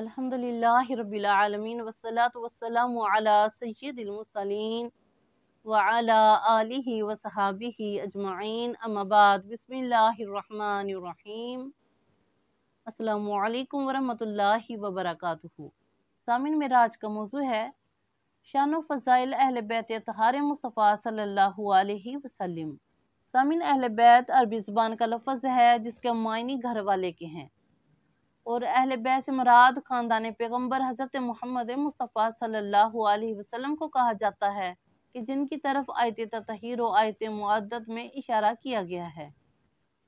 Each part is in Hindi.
अलहमदिल्लाबीआलमीन वसलाम वसलम आलि वसहाबी अजमाइन अम्माबाद बसमीम अल्लाम वरहमल वबरक सामिन मेरा का मौजू है शान फ़ज़ाइल अहल बैत तहार मुस्तफ़ा सल्ला वसम सामिन अहल बैत अरबी ज़ुबान का लफज है जिसके मायने घर वाले के हैं और अहल बैस मुराद ख़ानदान पैगम्बर हज़रत मोहम्मद मुस्तफ़ा सल्ला वसलम को कहा जाता है कि जिनकी तरफ आयत तहिर व आयत मदत में इशारा किया गया है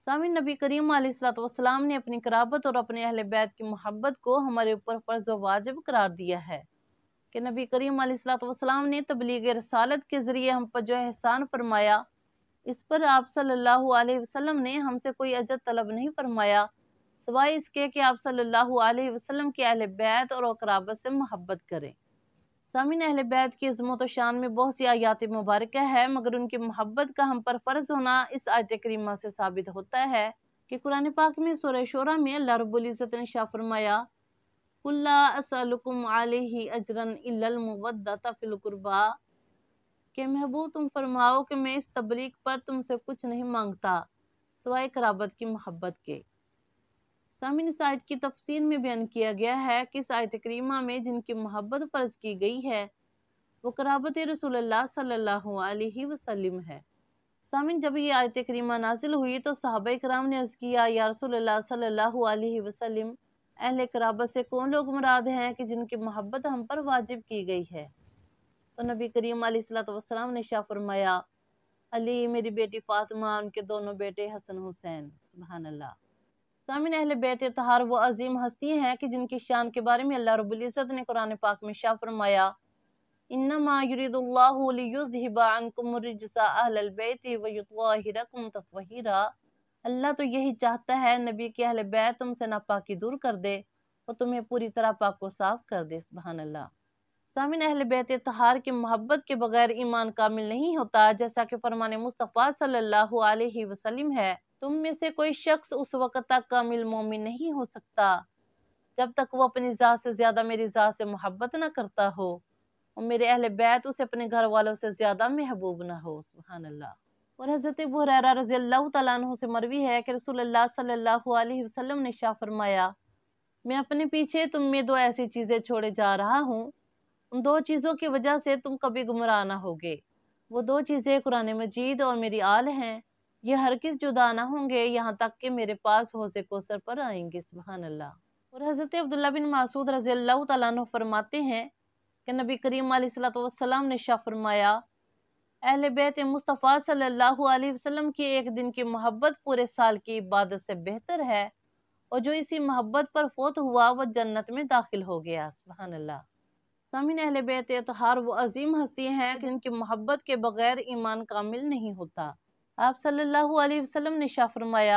सामी नबी करीम सलाम ने अपनी कराबत और अपने अहल बैत की मोहब्बत को हमारे ऊपर फ़र्ज वाजब करार दिया है कि नबी करीम आसलाम ने तबलीग रसालत के ज़रिए हम पर जो एहसान फरमाया इस पर आप सल्लल्लाहु अलैहि वसल्लम ने हमसे कोई अजत तलब नहीं फरमाया सवाई इसके कि आप सल्लल्लाहु अलैहि वसल्लम के अहले बैत और अकराबत से मोहब्बत करें सामिन अहल बैत की अजमत व शान में बहुत सी आयात मुबारक है मगर उनकी मोहब्बत का हम पर फ़र्ज़ होना इस आयत करीमा से साबित होता है कि कुरान पाक में सूर्य शोरा में अल्लाह रबुल्ज़त ने शाह फरमाया अजरन के महबूब तुम फरमाओ कि मैं इस तबलीग पर तुमसे कुछ नहीं मांगता सवाए कराबत की मोहब्बत के सामिन इस आयत की तफसील में बयान किया गया है कि इस आयत करीमा में जिनकी मोहब्बत फ़र्ज की गई है वो कराबत रसोल्ला सल्ला वसलम है सामिन जब ये आयत करीमा नाजिल हुई तो साहब कराम ने अर्ज़ किया या रसोल्ला सल्ला वसलम अहल कराबत से कौन लोग मुराद हैं कि जिनकी मोहब्बत हम पर वाजिब की गई है तो नबी करीम सलाम ने शाह फरमाया अली मेरी बेटी फ़ातिमा उनके दोनों बेटे हसन हुसैन सुबहानल्ला सामिन अहल बैत तहार वो अजीम हस्तियाँ हैं कि जिनकी शान के बारे में अल्लाह रबुल्ज़त ने कुरान पाक में शाह फरमाया इन्नाबा अल्लाह तो यही चाहता है नबी के अहल बैत तुमसे नापाकी दूर कर दे और तुम्हें पूरी तरह पाक को साफ कर दे सुबहान अल्लाह सामिन अहल बैत तहार की मोहब्बत के बगैर ईमान कामिल नहीं होता जैसा कि फरमान मुस्तफ़ा सल्लल्लाहु वसलम है तुम में से कोई शख्स उस वक़्त तक कामिल मोमिन नहीं हो सकता जब तक वो अपनी ज़ात से ज़्यादा मेरी ज़ात से मोहब्बत ना करता हो और मेरे अहल बैत उसे अपने घर वालों से ज़्यादा महबूब ना हो सुबहान अल्लाह और हज़रत बुहरा रजी अल्लाह से मरवी है कि रसूल सल्ला ने शाह फरमाया मैं अपने पीछे तुम में दो ऐसी चीज़ें छोड़े जा रहा हूँ उन दो चीज़ों की वजह से तुम कभी गुमराह ना होगे वो दो चीज़ें कुरान मजीद और मेरी आल हैं ये हर किस जुदा ना होंगे यहाँ तक कि मेरे पास हौसे कोसर पर आएंगे सुबहान अल्लाह और हज़रत अब्दुल्ला बिन मासूद रज़ी अल्लाह तु फरमाते हैं कि नबी करीम सलाम ने शाह फरमाया अहल बैत मुस्तफ़ा सल्लल्लाहु अलैहि वसल्लम की एक दिन की मोहब्बत पूरे साल की इबादत से बेहतर है और जो इसी मोहब्बत पर फोत हुआ वह जन्नत में दाखिल हो गया सुबहान अल्लाह सामिन अहल बैत अतहार वो अजीम हस्ती हैं जिनकी मोहब्बत के बगैर ईमान कामिल नहीं होता आप सल्लल्लाहु अलैहि वसल्लम ने शाह फरमाया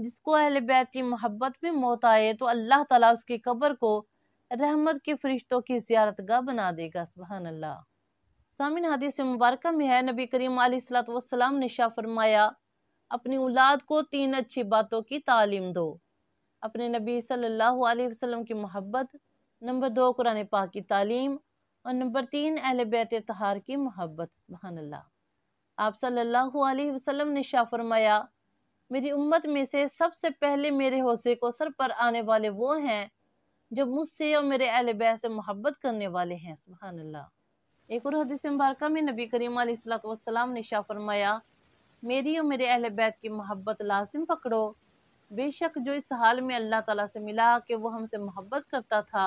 जिसको अहल बैत की मोहब्बत में मौत आए तो अल्लाह ताला उसकी कब्र को रहमत के फरिश्तों की ज्यारत बना देगा सुबहान अल्लाह सामिन हदीस मुबारक में है नबी करीम सलाम ने शाह फरमाया अपनी औलाद को तीन अच्छी बातों की तालीम दो अपने नबी सल्लल्लाहु अलैहि वसल्लम की मोहब्बत नंबर दो कुरान पाक की तालीम और नंबर तीन अहल बैत तहार की मोहब्बत सुबहानल्ला अल्लाह आप सल्लल्लाहु अलैहि वसल्लम ने शाह फरमाया मेरी उम्मत में से सबसे पहले मेरे हौसले को सर पर आने वाले वो हैं जो मुझसे और मेरे अहल बह से मोहब्बत करने वाले हैं सुबहान अल्लाह एक और हदीस मुबारक में नबी करीम सलाम ने शाह फरमाया मेरी और मेरे अहल बैत की मोहब्बत लाजिम पकड़ो बेशक जो इस हाल में अल्लाह ताला से मिला कि वो हमसे मोहब्बत करता था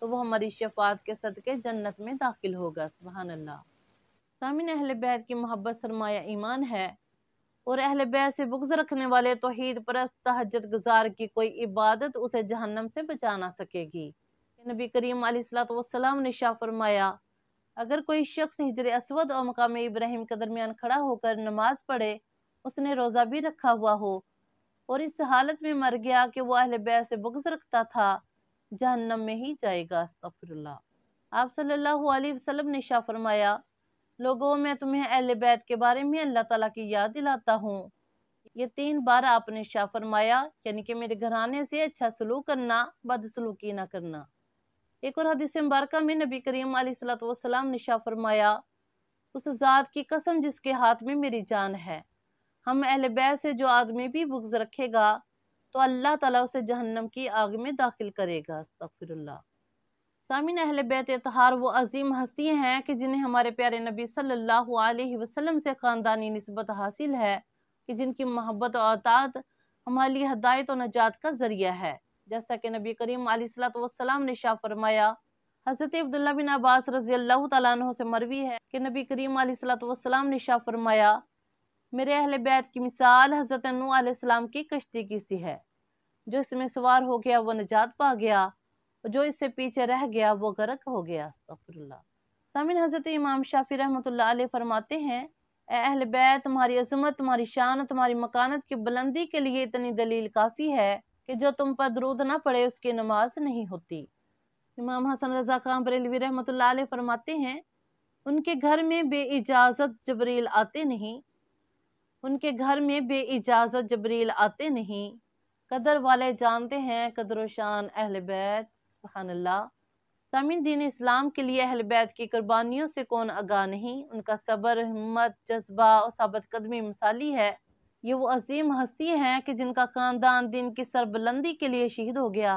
तो वो हमारी शफात के सदक़े जन्नत में दाखिल होगा सुबहान अल्लाह सामिन अहल बैत की मोहब्बत सरमाया ईमान है और अहल बैत से बुग्ज रखने वाले तोहद परस्त तहजत गुजार की कोई इबादत उसे जहन्नम से बचा ना सकेगी नबी करीम सलाम ने शाह फरमाया अगर कोई शख्स हिजर असवद और मकाम इब्राहिम के दरमियान खड़ा होकर नमाज पढ़े उसने रोज़ा भी रखा हुआ हो और इस हालत में मर गया कि वह अहल बैत से बुग्ज रखता था जहन्नम में ही जाएगा आप सल्लल्लाहु अलैहि ने शाह फरमाया लोगों मैं तुम्हें अहल बैत के बारे में अल्लाह ताला की याद दिलाता हूँ ये तीन बार आपने शाह फरमाया यानी कि मेरे घराने से अच्छा सलूक करना बदसलूकी ना करना एक और हदीस मुबारक में नबी करीम सलाम ने शाह फरमाया उस ज़ात की कसम जिसके हाथ में मेरी जान है हम अहल बैत से जो आदमी भी बुग्ज रखेगा तो अल्लाह ताला उसे जहन्नम की आग में दाखिल करेगा अस्तफिरल्ला सामिन अहल बैत अतहार वो अजीम हस्ती हैं कि जिन्हें हमारे प्यारे नबी सल्लल्लाहु अलैहि वसल्लम से ख़ानदानी नस्बत हासिल है कि जिनकी मोहब्बत और अतात हमारे लिए हदायत और नजात का ज़रिया है जैसा कि नबी करीम आसलाम ने शाह फरमाया हज़रत अब्दुल्ला बिन अब्बास रजी अल्लाह तु से मरवी है कि नबी करीम आसलाम ने शाह फरमाया मेरे अहल बैत की मिसाल हज़रत नूसम की कश्ती की सी है जो इसमें सवार हो गया वह नजात पा गया तो जो इससे पीछे रह गया वो गर्क हो गया अस्तफरल्ला सामिन हज़रत इमाम शाफी रहमत फरमाते हैं अहल बैत तुम्हारी अजमत तुम्हारी शान तुम्हारी मकानत की बुलंदी के लिए इतनी दलील काफ़ी है कि जो तुम पर दरूद ना पड़े उसकी नमाज नहीं होती इमाम हसन रजा खान बरेलवी रहमत फरमाते हैं उनके घर में बे इजाजत जबरील आते नहीं उनके घर में बे इजाज़त जबरील आते नहीं कदर वाले जानते हैं कदर शान अहल बैत सुबहानल्ला सामिन दीन इस्लाम के लिए अहलबैत की कुर्बानियों से कौन आगाह नहीं उनका सब्र हिम्मत जज्बा और सबत कदमी मिसाली है ये वो अजीम हस्ती हैं कि जिनका ख़ानदान दिन की सरबलंदी के लिए शहीद हो गया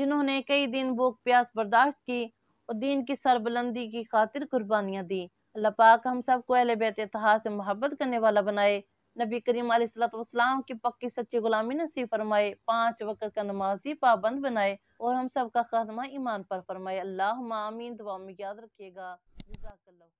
जिन्होंने कई दिन भूख प्यास बर्दाश्त की और दीन की सरबलंदी की खातिर कुर्बानियाँ दी अल्लाह पाक हम सबको अहल बैत से मोहब्बत करने वाला बनाए नबी करीम सलाम की पक्की सच्ची गुलामी नसीब फरमाए पांच वक़्त का नमाजी पाबंद बनाए और हम सब का खात्मा ईमान पर फरमाए अल्लाह आमीन दुआ में याद रखिएगा